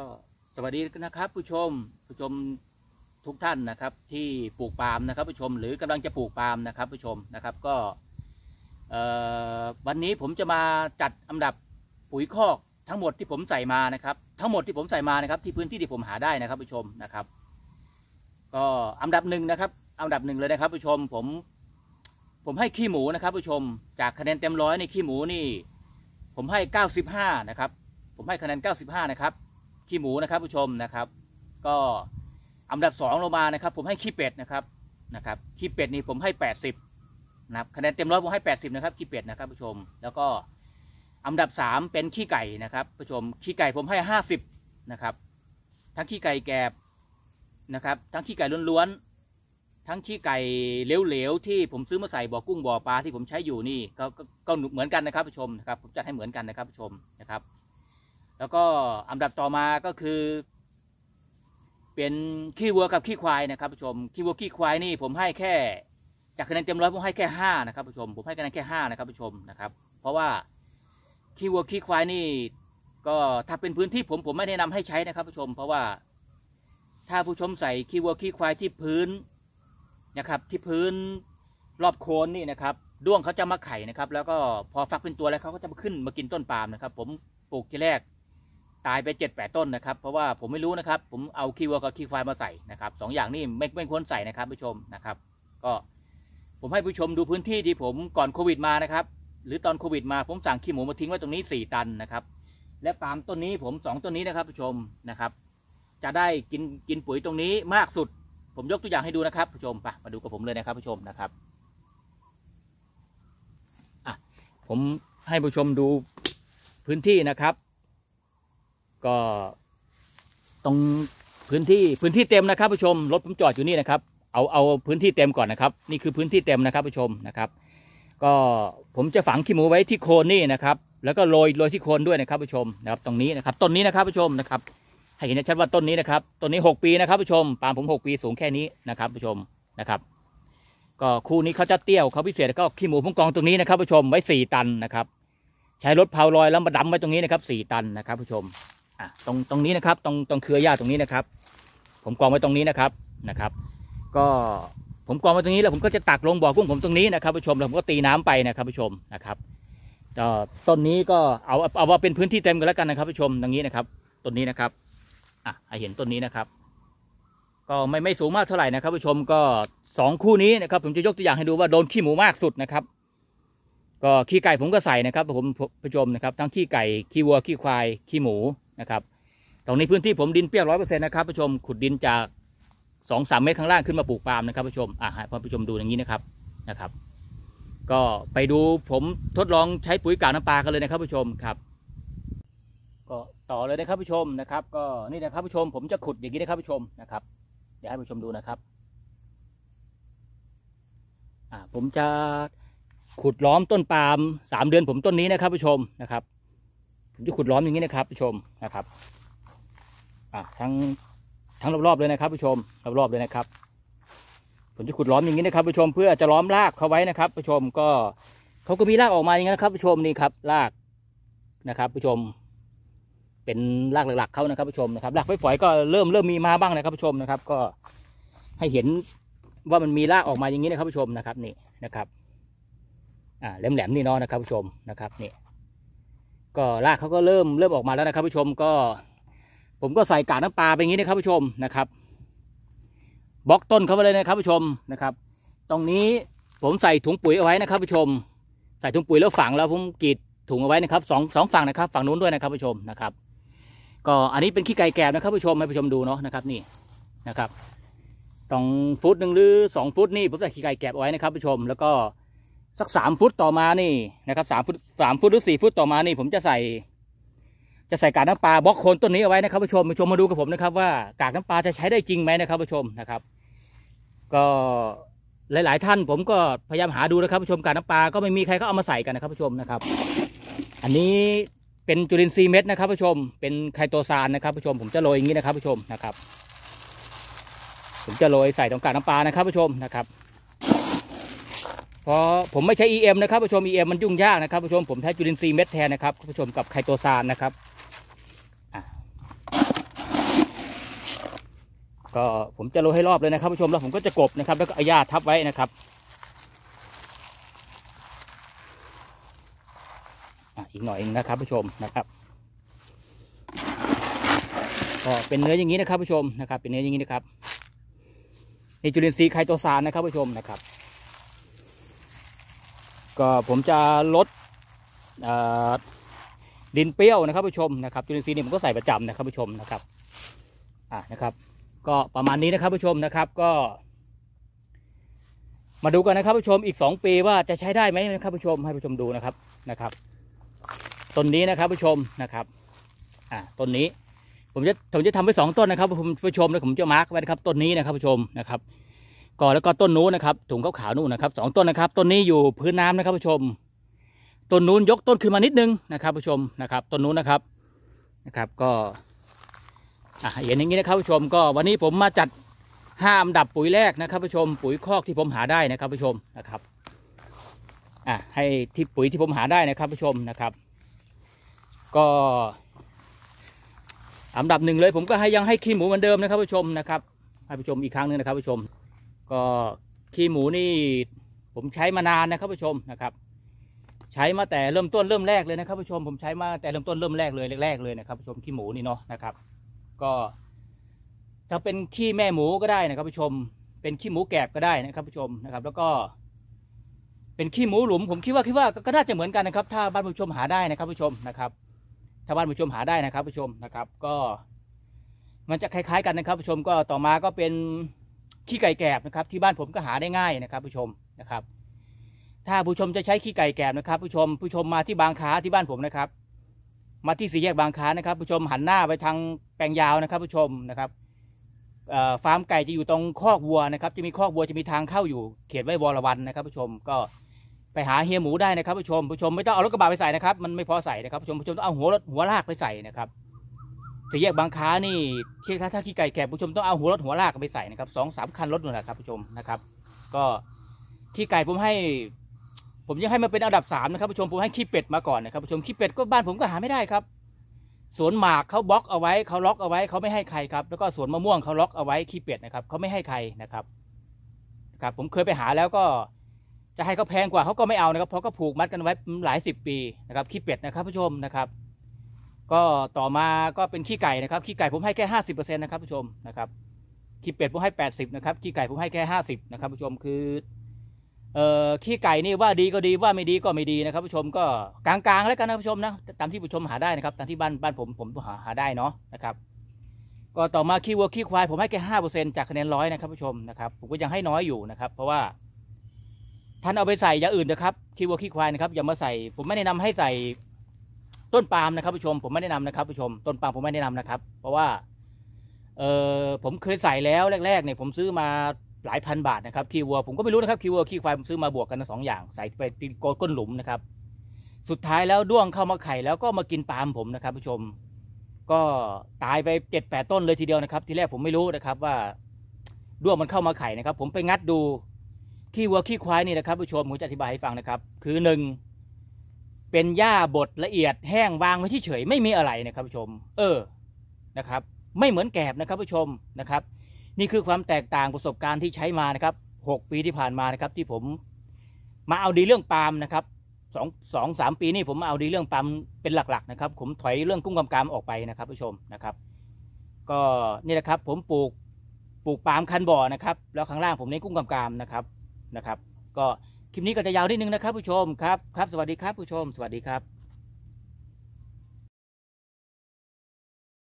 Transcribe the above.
็สวัสดีนะครับ ผู้ชมผู้ชมทุกท่านนะครับที่ปลูกปาล์มนะครับผู้ชมหรือกำลังจะปลูกปาล์มนะครับ ผู้ชมนะครับก็วันนี้ผมจะมาจัดอันดับปุ๋ยคอกทั้งหมดที่ผมใส่มานะครับ ทั้งหมดที่ผมใส่มานะครับที่พื้นที่ที่ผมหาได้นะครับผู้ชมนะครับ ก็อันดับหนึ่งนะครับอันดับหนึ่งเลยนะครับ ผู้ชมผมผมให้ขี้หมูนะครับ ผู้ชม จากคะแนนเต็มร้อยในขี้หมูนี่ ผมให้ 95นะครับผมให้คะแนน95นะครับขี้หมูนะครับผู้ชมนะครับ ก็อันดับ 2 ลงมานะครับ ผมให้ขี้เป็ดนะครับนะครับขี้เป็ดนี่ผมให้ 80 นะครับคะแนนเต็มร้อยผมให้ 80 นะครับขี้เป็ดนะครับผู้ชม แล้วก็อันดับ 3 เป็นขี้ไก่นะครับผู้ชมขี้ไก่ผมให้50นะครับทั้งขี้ไก่แกบนะครับ ทั้งขี้ไก่ล้วนๆ ทั้งขี้ไก่เหลวๆที่ผมซื้อมาใส่บ่อกุ้งบ่อปลาที่ผมใช้อยู่นี่ก็ก็เหมือนกันนะครับผู้ชมนะครับ ผมจัดให้เหมือนกันนะครับผู้ชมนะครับแล้วก็อันดับต่อมาก็คือ เป็นขี้วัวกับขี้ควายนะครับผู้ชมขี้วัวขี้ควายนี่ผมให้แค่ จากคะแนนเต็มร้อยผม ให้ แค่ห้านะครับผู้ชมผมให้คะแนนแค่ห้านะครับผู้ชมนะครับ เพราะว่าขี้วัวขี้ควายนี่ก็ถ้าเป็นพื้นที่ผมผมไม่แนะนำให้ใช้นะครับผู้ชม เพราะว่าถ้าผู้ชมใส่ขี้วัวขี้ควายที่พื้นนะครับ ที่พื้นรอบโคนนี่นะครับด้วงเขาจะมาไข่นะครับ แล้วก็พอฟักเป็นตัวแล้วเขาก็จะมาขึ้นมากินต้นปาล์มนะครับ ผมปลูกที่แรกตายไปเจ็ดแปดต้นนะครับ เพราะว่าผมไม่รู้นะครับผมเอาคีย์วัวกับคีย์ควายมาใส่นะครับสองอย่างนี้ ไม่ไม่ควรใส่นะครับผู้ชมนะครับ ก็ผมให้ผู้ชมดูพื้นที่ที่ผมก่อนโควิด มานะครับ หรือตอนโควิด มาผมสั่งขี้หมูมาทิ้งไว้ตรงนี้4ตันนะครับ และปาล์มต้นนี้ผม 2ต้นนี้นะครับผู้ชมนะครับ จะได้กินกินปุ๋ยตรงนี้มากสุด ผมยกตัวอย่างให้ดูนะครับผู้ชมไปมาดูกับผมเลยนะครับผู้ชมนะครับอ่ะผมให้ผู้ชมดูพื้นที่นะครับก็ตรงพื้นที่พื้นที่เต็มนะครับผู้ชมรถผมจอดอยู่นี่นะครับ เอาเอาพื้นที่เต็มก่อนนะครับ นี่คือพื้นที่เต็มนะครับผู้ชมนะครับ ก็ผมจะฝังขี้หมูไว้ที่โคนนี่นะครับ แล้วก็โรยโรยที่โคนด้วยนะครับผู้ชมนะครับ ตรงนี้นะครับ ต้นนี้นะครับผู้ชมนะครับ ให้เห็นชัดว่าต้นนี้นะครับต้นนี้ 6 ปีนะครับผู้ชมปามผม 6 ปีสูงแค่นี้นะครับผู้ชมนะครับ ก็คู่นี้เขาจะเตี้ยวเขาพิเศษแล้วก็ขี้หมูพุ่งกองตรงนี้นะครับผู้ชมไว้ 4 ตันนะครับ ใช้รถเผาลอยแล้วมาดำไว้ตรงนี้นะครับ4ตันนะครับผู้ชม่ะตรงตรงนี้นะครับตรงตรงเครือญาติตรงนี้นะครับ ผมกองไว้ตรงนี้นะครับนะครับ ก็ผมกองไว้ตรงนี้แล้วผมก็จะตักลงบ่อกุ้งผมตรงนี้นะครับผู้ชมแล้วผมก็ตีน้ำไปนะครับผู้ชมนะครับก็ต้นนี้ก็เอาเอาว่าเป็นพื้นที่เต็มกันแล้วกันนะครับผู้ชมตรงนี้นะครับต้นนี้นะครับอ่ะให้เห็นต้นนี้นะครับ ก็ไม่ไม่สูงมากเท่าไหร่นะครับผู้ชมก็สองคู่นี้นะครับ ผมจะยกตัวอย่างให้ดูว่าโดนขี้หมูมากสุดนะครับ ก็ขี้ไก่ผมก็ใส่นะครับผมผู้ชมนะครับทั้งขี้ไก่ขี้วัวขี้ควายขี้หมูะครับตรงนี้พื้นที่ผมดินเปียกร้อยเปอร์เซ็นต์นะครับผู้ชมขุดดินจากสองสามเมตรข้างล่างขึ้นมาปลูกปาล์มนะครับผู้ชมอ่าให้ผู้ชมดูอย่างนี้นะครับนะครับ ก็ไปดูผมทดลองใช้ปุ๋ยกากน้ำปลากันเลยนะครับผู้ชมครับ ก็ต่อเลยนะครับผู้ชมนะครับ ก็นี่นะครับผู้ชม ผมจะขุดอย่างนี้นะครับผู้ชมนะครับ เดี๋ยวให้ผู้ชมดูนะครับอ่าผมจะขุดล้อมต้นปาล์มสามเดือนผมต้นนี้นะครับผู้ชมนะครับจะขุดล้อมอย่างนี้นะครับผู้ชมนะครับ อ่ะทั้งทั้งรอบๆเลยนะครับผู้ชมรอบๆเลยนะครับผมจะขุดล้อมอย่างนี้นะครับผู้ชมเพื่อจะล้อมรากเขาไว้นะครับผู้ชมก็เขาก็มีรากออกมาอย่างนี้นะครับผู้ชมนี่ครับรากนะครับผู้ชม เป็นรากหลักๆเขานะครับผู้ชมนะครับรากฝอยๆก็เริ่มเริ่มมีมาบ้างนะครับผู้ชมนะครับ ก็ให้เห็นว่ามันมีรากออกมาอย่างนี้นะครับผู้ชมนะครับ นี่นะครับอ่าแหลมๆนี่เนาะนะครับผู้ชมนะครับนี่ก็รากเขาก็เริ่มเริ่มออกมาแล้วนะครับผู้ชมก็ ผมก็ใส่กากน้ำปลาไปอย่างนี้นะครับผู้ชมนะครับบล็อกต้นเขาไปเลยนะครับผู้ชมนะครับ ตรงนี้ผมใส่ถุงปุ๋ยเอาไว้นะครับผู้ชม ใส่ถุงปุ๋ยแล้วฝังแล้วผมกรีดถุงเอาไว้นะครับสองสองฝั่งนะครับ ฝั่งนู้นด้วยนะครับผู้ชมนะครับ ก็อันนี้เป็นขี้ไก่แก่นะครับผู้ชมให้ผู้ชมดูเนาะนะครับนี่นะครับ้องฟุตหนึ่งหรือสองฟุตนี่ผมใส่ขี้ไก่แก่เอาไว้นะครับผู้ชมแล้วก็สักสามฟุตต่อมานี่นะครับสามฟุตสามฟุตหรือสี่ฟุตต่อมานี่ ผมจะใส่ จะใส่กากน้ำปลาบล็อกโคนต้นนี้เอาไว้นะครับผู้ชมผู้ชมมาดูกับผมนะครับ ว่ากากน้ำปลาจะใช้ได้จริงไหมนะครับผู้ชมนะครับ ก็หลาย ๆ ท่านผมก็พยายามหาดูนะครับผู้ชมกากน้ำปลาก็ไม่มีใครเขาเอามาใส่กันนะครับผู้ชมนะครับ อันนี้เป็นจุลินทรีย์เม็ดนะครับผู้ชมเป็นไคโตซานนะครับผู้ชมผมจะโรยอย่างนี้นะครับผู้ชมนะครับ ผมจะโรยใส่ตรงกากน้ำปลานะครับผู้ชมนะครับเพราะผมไม่ใช้ EM นะครับผู้ชม EM มันยุ่งยากนะครับผู้ชมผมใช้จุลินทรีย์เม็ดแทนนะครับผู้ชมกับไคโตซานนะครับก็ผมจะโรยให้รอบเลยนะครับผู้ชมแล้วผมก็จะกบนะครับแล้วก็อายาทับไว้นะครับอีกหน่อยนะครับผู้ชมนะครับก็เป็นเนื้ออย่างนี้นะครับผู้ชมนะครับ เป็นเนื้ออย่างนี้นะครับในจุลินทรีย์ไคโตซานนะครับผู้ชมนะครับก็ผมจะลดดินเปรี้ยวนะครับผู้ชมนะครับจุลินทรีย์นี่ผมก็ใส่ประจำนะครับผู้ชมนะครับอ่านะครับ ก็ประมาณนี้นะครับผู้ชมนะครับก็ มาดูกันนะครับผู้ชมอีก 2 ปีว่าจะใช้ได้ไหมนะครับผู้ชมให้ผู้ชมดูนะครับนะครับต้นนี้นะครับผู้ชมนะครับอ่าต้นนี้ผมจะผมจะทำไปสองต้นนะครับผู้ชมแล้วผมจะมาร์กไว้นะครับต้นนี้นะครับผู้ชมนะครับก่อแล้วก็ต้นนู้นนะครับ ถุงขาวๆนู่นนะครับสองต้นนะครับต้นนี้อยู่พื้นน้ำนะครับผู้ชมต้นนู้นยกต้นขึ้นมานิดนึงนะครับผู้ชมนะครับต้นนู้นนะครับนะครับก็อ่าเห็นอย่างนี้นะครับผู้ชมก็วันนี้ผมมาจัดห้ามดับปุ๋ยแรกนะครับผู้ชมปุ๋ยคอกที่ผมหาได้นะครับผู้ชมนะครับอ่าให้ที่ปุ๋ยที่ผมหาได้นะครับผู้ชมนะครับ ก็อันดับหนึ่งเลยผมก็ ให้ยังให้ขี้หมูเหมือนเดิมนะครับผู้ชมนะครับให้ผู้ชมอีกครั้งนึงนะครับผู้ชม็ขี้หมูนี่ผมใช้มานานนะครับผู้ชมนะครับ ใช้มาแต่เริ่มต้นเริ่มแรกเลยนะครับผู้ชมผมใช้มาแต่เริ่มต้นเริ่มแรกเลยแรกๆเลยนะครับผู้ชมขี้หมูนี่เนาะนะครับ ก็ ถ้าเป็นขี้แม่หมูก็ได้นะครับผู้ชม เป็นขี้หมูแกบก็ได้นะครับผู้ชมนะครับ แล้วก็เป็นขี้หมูหลุม ผมคิดว่าคิดว่าก็น่าจะเหมือนกันนะครับ ถ้าบ้านผู้ชมหาได้นะครับผู้ชมนะครับถ้าบ้านผู้ชมหาได้นะครับผู้ชมนะครับ ก็มันจะคล้าย ๆ กันนะครับผู้ชมก็ต่อมาก็เป็นขี้ไก่แกบนะครับที่บ้านผมก็หาได้ง่ายนะครับ ผู้ชมนะครับ ถ้าผู้ชมจะใช้ขี้ไก่แกบนะครับผู้ชมผู้ชมมาที่บางค้าที่บ้านผมนะครับ มาที่สี่แยกบางค้านะครับ ผู้ชมหันหน้าไปทางแปลงยาวนะครับ ผู้ชมนะครับฟาร์มไก่จะอยู่ตรงคอกวัวนะครับ จะมีคอกวัวจะมีทางเข้าอยู่ เขียนไว้วรวันนะครับ ผู้ชมก็ไปหาเฮียหมูได้นะครับผู้ชมผู้ชมไม่ต้องเอารถกระบะไปใส่นะครับมันไม่พอใส่นะครับผู้ชมผู้ชมต้องเอาหัวรถหัวลากไปใส่นะครับสี่แยกบางค้านี่เที่ถ้าถ้าขี้ไก่แก่ผู้ชมต้องเอาหัวรถหัวลากไปใส่นะครับสองสามคันรถนู่นแหละครับผู้ชมนะครับ ก็ขี้ไก่ผมให้ ผมยังให้มาเป็นอันดับสามนะครับผู้ชมผมให้ขี้เป็ดมาก่อนนะครับผู้ชมขี้เป็ดก็บ้านผมก็หาไม่ได้ครับสวนหมากเขาบล็อกเอาไว้เขาล็อกเอาไว้เขาไม่ให้ใครครับ แล้วก็สวนมะม่วงเขาล็อกเอาไว้ขี้เป็ดนะครับเขาไม่ให้ใครนะครับ ครับ ผมเคยไปหาแล้วก็จะให้เขาแพงกว่าเขาก็ไม่เอานะครับ เพราะก็ผูกมัดกันไว้หลายสิบปีนะครับขี้เป็ดนะครับผู้ชมนะครับก็ต่อมาก็เป็นขี้ไก่นะครับขี้ไก่ผมให้แค่ห้าสิบเปอร์เซ็นต์นะครับผู้ชมนะครับขี้เป็ดผมให้แปดสิบนะครับขี้ไก่ผมให้แค่ห้าสิบนะครับผู้ชมคือเอ่อขี้ไก่นี่ว่าดีก็ดีว่าไม่ดีก็ไม่ดีนะครับ ผู้ชมก็กลางๆแล้วกันนะผู้ชมนะตามที่ผู้ชมหาได้นะครับตามที่บ้านบ้านผมผมหาหาได้เนาะนะครับ ก็ต่อมาขี้วัวขี้ควายผมให้แค่ห้าเปอร์เซ็นจากคะแนนร้อยนะครับผู้ชมนะครับผมก็ยังให้น้อยอยู่นะครับ เพราะว่า ท่านเอาไปใส่อย่างอื่นนะครับขี้วัวขี้ควายนะครับอย่ามาใส่ ผมไม่แนะนำให้ใส่ต้นปาล์มนะครับผู้ชมผมไม่แนะนำนะครับผู้ชมต้นปาล์มผมไม่แนะนำนะครับ เพราะว่า เออผมเคยใส่แล้วแรกๆเนี่ยผมซื้อมาหลายพันบาทนะครับ คีวัวผมก็ไม่รู้นะครับ คีวัวคีควายผมซื้อมาบวกกันสองอย่างใส่ไปตีโกก้นหลุมนะครับ สุดท้ายแล้วด้วงเข้ามาไข่ แล้วก็มากินปาล์มผมนะครับผู้ชม ก็ตายไปเจ็ดแปดต้นเลยทีเดียวนะครับทีแรกผมไม่รู้นะครับ ว่าด้วงมันเข้ามาไข่นะครับ ผมไปงัดดูขี้วัวขี้ควายนี่นะครับผู้ชมผมจะอธิบายให้ฟังนะครับ คือหนึ่งเป็นหญ้าบดละเอียดแห้ง วางไว้ที่เฉยไม่มีอะไร นะครับผู้ชม เออ นะครับ ไม่เหมือนแกบนะครับผู้ชมนะครับนี่คือความแตกต่างประสบการณ์ที่ใช้มานะครับหกปีที่ผ่านมา นะครับ ที่ผมมาเอาดีเรื่องปาล์มนะครับสองสองสามปี นี่ผมเอาดีเรื่องปล์มเป็นหลักๆนะครับผมถอยเรื่องกุ้งกำกามออกไป นะครับผู้ชมนะครับก็นี่นะครับผมปลูกปลูกปาล์มคันบ่อนะครับแล้วข้างล่างผมเน้นกุ้งกำกามนะครับนะครับก็คลิปนี้ก็จะยาวนิดนึงนะครับผู้ชมครับครับ สวัสดีครับผู้ชม สวัสดีครับ